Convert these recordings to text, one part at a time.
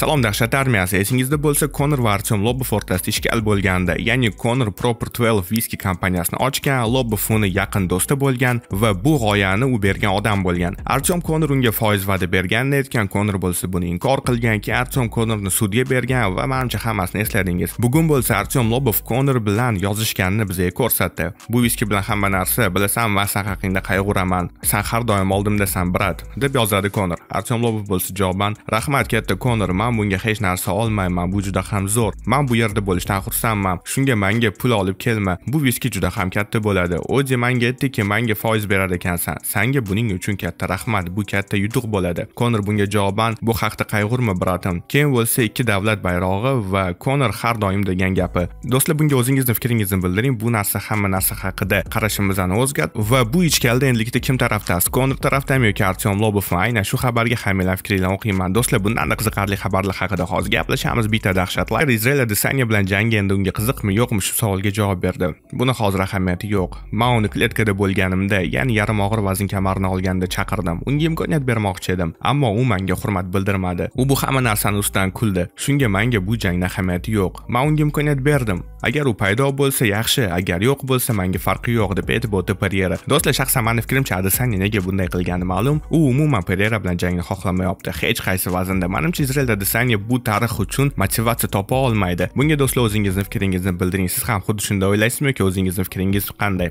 Salom dahshat armiyasi. Esingizda bo'lsa, konor va Artyom Lobov o'rtasida ishkal bo'lganda, ya'ni konor Proper 12 viski kompaniyasini ochgan, Lobov uni yaqin do'sti bo'lgan va bu g'oyani u bergan odam bo'lgan. Artyom konor unga foiz va'da berganini aytgan, konor bo'lsa buni inkor qilganki, Artyom konorni sudga bergan va manimcha hammasini esladingiz. Bugun bo'lsa Artyom Lobov konor bilan yozishganini bizga ko'rsatdi. Bu viski bilan hamma narsa, bilasan, men san haqingda qayg'uraman. Sen har doim oldimdasan, brat, deb yozadi konor Artyom Lobov bo'lsa javoban, rahmat katta Conor, man bunga hech narsa olmayman bu juda ham zo'r man bu yerda bo'lishdan xursandman shunga manga pul olib kelma bu viski juda ham katta bo'ladi oje manga aytdiki manga foiz berar ekansan sanga buning uchun katta rahmat bu katta yutuq bo'ladi konor bunga javoban bu haqda qayg'urma bratim keyin bo'lsa ikki davlat bayrog'i va konor har doim degan gapi do'stlar bunga o'zingizni fikringizni bildiring bu narsa hamma narsa haqida qarashimizni o'zgart va bu ichkarida endilikda kim tarafdasiz konor tarafdami yoki artyom lobovmi aynan shu xabarga ham fikringlarni o'qiyman do'stlar bundanda qiziqarli xabar rahbarlar haqida hozir gaplashamiz bitta dahshatlar izrael adesanya bilan jangi endi unga qiziqmi yo'qmi shu savolga javob berdi buni hozir ahamiyati yo'q man uni kletkada bo'lganimda ya'ni yarim og'ir vazn kamarini olganda chaqirdim unga imkoniyat bermoqchi edim ammo u manga hurmat bildirmadi u bu hamma narsani ustidan kuldi shunga manga bu jangni ahamiyati yo'q man unga imkoniyat berdim agar u paydo bo'lsa yaxshi agar yo'q bo'lsa manga farqi yo'q deb aytib o'tdi perera do'stlar shaxsan mani fikrimcha adesanya nega bunday qilgani ma'lum u umuman perera bilan jangni xohlamayapti hech qaysi vaznda manimcha izraelda qilsangiz bu tarix uchun motivatsiya topa olmaydi bunga do'stlar o'zingizni fikringizni bildiring siz ham xuddi shunday o'ylaysizmi yoki o'zingizni fikringiz qanday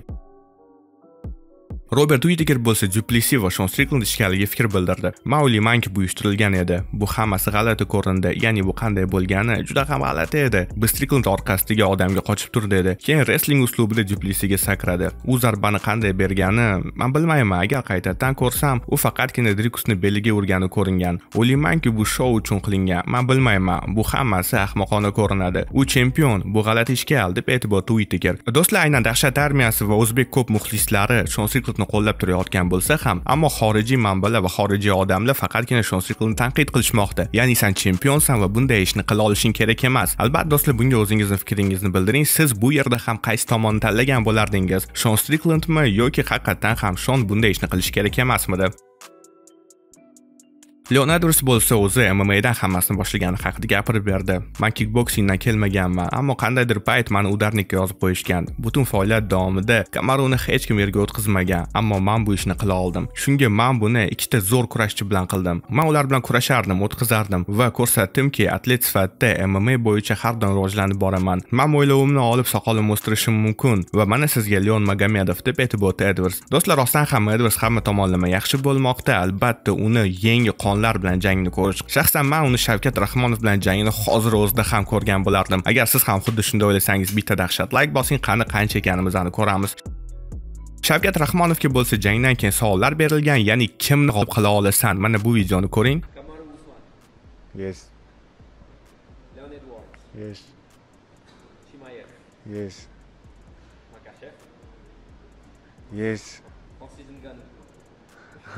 robert uitiger bo'lsa duplisi va shon striklend ichganligiga fikr bildirdi mauli mank uyushtirilgan edi bu hammasi g'alati ko'rindi ya'ni bu qanday bo'lgani juda ham g'alati edi biz striklend orqasidagi odamga qochib tur dedi keyin wrestling uslubida duplisiga sakradi u zarbani qanday bergani man bilmayman agar qaytadan ko'rsam u faqatgina drikusni beliga urgani ko'ringan o'ylaymanki bu shou uchun qilingan man bilmayman bu hammasi ahmoqona ko'rinadi u chempion bu g'alati ishkal deb o'tdi tuitiker do'stlar aynan dahshat armiyasi va o'zbek ko'p muxlislari shon sukutni qo'llab turayotgan bo'lsa ham ammo xorijiy manbalar va xorijiy odamlar faqatgina siklni tanqid qilishmoqda ya'ni san chempionsan va bunday ishni qila olishing kerak emas albatta do'stlar bunga o'zingizni fikringizni bildiring siz bu yerda ham qaysi tomonni tanlagan bo'lardingiz shon striklandmi yoki haqiqatdan ham shon bunday ishni qilish kerak emasmidi leon leonardrs bo'lsa o'zi mmada hammasini boshlagani haqida gapirib berdi man kikboksingdan kelmaganman ammo qandaydir payt mani udarnikka yozib qo'yishgan butun faoliyat davomida kamaruni hech kim yerga o'tkazmagan ammo man bu ishni qila oldim shunga man buni ikkita zo'r kurashchi bilan qildim man ular bilan kurashardim o'tkazardim va ko'rsatdimki atlet sifatida mma bo'yicha har doim rivojlanib boraman man mo'ylovimni olib soqolimni o'stirishim mumkin va mana sizga leon magomedov deb aytib o'tdi edvards do'stlar rostdan ham edvards hamma tomonlama yaxshi bo'lmoqda albatta uni yangi qon musulmonlar bilan jangni ko'rish shaxsan man uni shavkat rahmonov bilan jangini hozir o'zida ham ko'rgan bo'lardim agar siz ham xuddi shunday o'ylasangiz bitta dahshat layk bosing qani qancha ekanimizni ko'ramiz shavkat rahmonovga bo'lsa jangdan keyin savollar berilgan ya'ni kimni g'olib qila olasan mana bu videoni ko'ring yes Leon Edwards. yes yes yes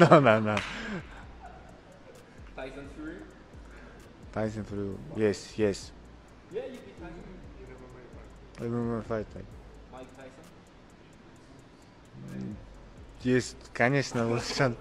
no, no, no. Tyson flew. Yes, yes. Yeah, you beat Tyson. You remember fight. I remember a fight. Mike Tyson? Mm. есть, конечно, O'zbekiston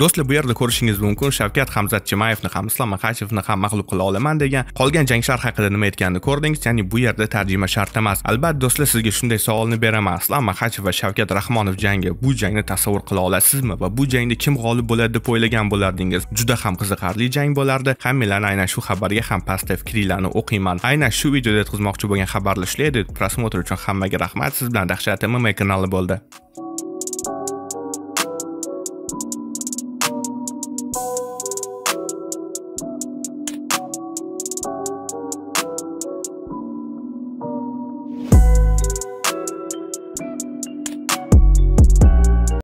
do'stlar bu yerda ko'rishingiz mumkin shavkat hamzatchimayevni ham islom maxachevni ham mag'lub qila olaman degan qolgan jangchilar haqida nima aytganini ko'rdingiz ya'ni bu yerda tarjima shart emas albatta do'stlar sizga shunday savolni beraman islom maxachev va shavkat rahmonov jangi bu jangni tasavvur qila olasizmi va bu jangda kim g'olib bo'ladi deb o'ylagan bo'lardingiz juda ham qiziqarli jang bo'lardi hammalarni aynan shu xabarga ham pastda fikrlarni o'qiyman aynan shu videoda yetkazmoqchi bo'lgan xabarlar shular edi prosмотр uchun hammaga rahmat siz bilan dahshat mma kanali bo'ldi